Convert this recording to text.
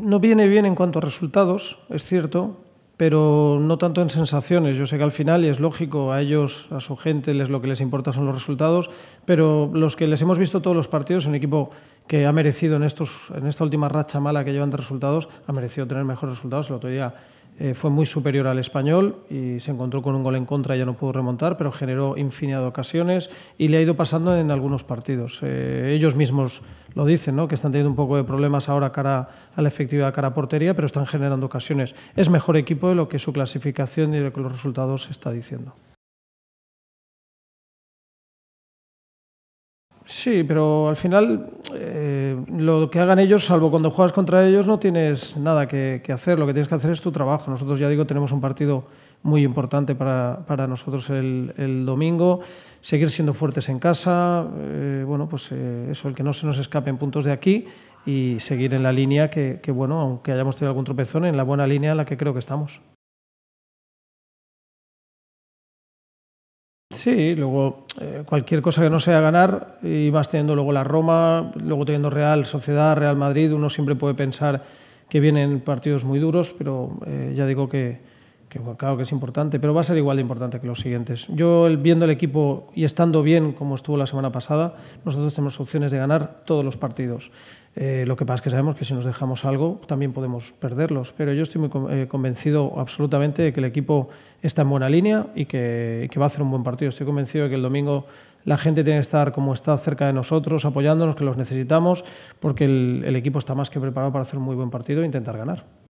No viene bien en cuanto a resultados, es cierto, pero no tanto en sensaciones. Yo sé que al final, y es lógico, a ellos, a su gente, les lo que les importa son los resultados, pero los que les hemos visto todos los partidos, un equipo que ha merecido en, estos, en esta última racha mala que llevan de resultados, ha merecido tener mejores resultados. El otro día eh, fue muy superior al español y se encontró con un gol en contra y ya no pudo remontar, pero generó infinidad de ocasiones y le ha ido pasando en algunos partidos. Eh, ellos mismos lo dicen, ¿no? que están teniendo un poco de problemas ahora cara a la efectividad cara a portería, pero están generando ocasiones. Es mejor equipo de lo que su clasificación y de lo que los resultados está diciendo. Sí, pero al final eh, lo que hagan ellos, salvo cuando juegas contra ellos, no tienes nada que, hacer. Lo que tienes que hacer es tu trabajo. Nosotros, ya digo, tenemos un partido muy importante para, para nosotros el, domingo. Seguir siendo fuertes en casa, eh, bueno, pues eh, eso, el que no se nos escape en puntos de aquí y seguir en la línea que, que, bueno, aunque hayamos tenido algún tropezón, en la buena línea en la que creo que estamos. Sí, luego eh, cualquier cosa que no sea ganar, y vas teniendo luego la Roma, luego teniendo Real Sociedad, Real Madrid, uno siempre puede pensar que vienen partidos muy duros, pero eh, ya digo que, que claro que es importante, pero va a ser igual de importante que los siguientes. Yo viendo el equipo y estando bien como estuvo la semana pasada, nosotros tenemos opciones de ganar todos los partidos. Eh, lo que pasa es que sabemos que si nos dejamos algo también podemos perderlos, pero yo estoy muy eh, convencido absolutamente de que el equipo está en buena línea y que, va a hacer un buen partido. Estoy convencido de que el domingo la gente tiene que estar como está cerca de nosotros, apoyándonos, que los necesitamos, porque el equipo está más que preparado para hacer un muy buen partido e intentar ganar.